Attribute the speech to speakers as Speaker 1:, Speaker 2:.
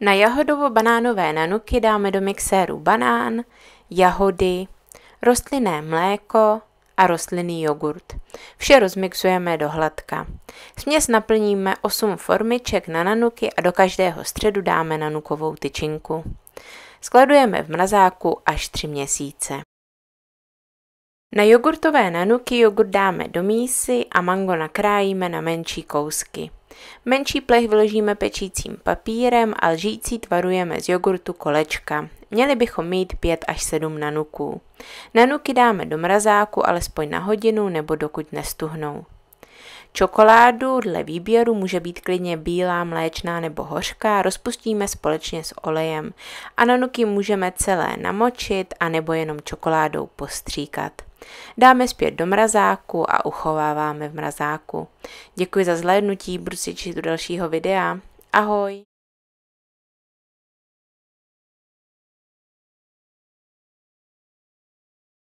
Speaker 1: Na jahodovo-banánové nanuky dáme do mixéru banán, jahody, rostlinné mléko a rostlinný jogurt. Vše rozmixujeme do hladka. Směs naplníme 8 formiček na nanuky a do každého středu dáme nanukovou tyčinku. Skladujeme v mrazáku až 3 měsíce. Na jogurtové nanuky jogurt dáme do mísy a mango nakrájíme na menší kousky. Menší plech vložíme pečícím papírem a lžící tvarujeme z jogurtu kolečka. Měli bychom mít 5 až 7 nanuků. Nanuky dáme do mrazáku alespoň na hodinu nebo dokud nestuhnou. Čokoládu dle výběru může být klidně bílá, mléčná nebo hořká, rozpustíme společně s olejem a nanuky můžeme celé namočit a nebo jenom čokoládou postříkat. Dáme zpět do mrazáku a uchováváme v mrazáku. Děkuji za zhlédnutí, budu si do dalšího videa. Ahoj!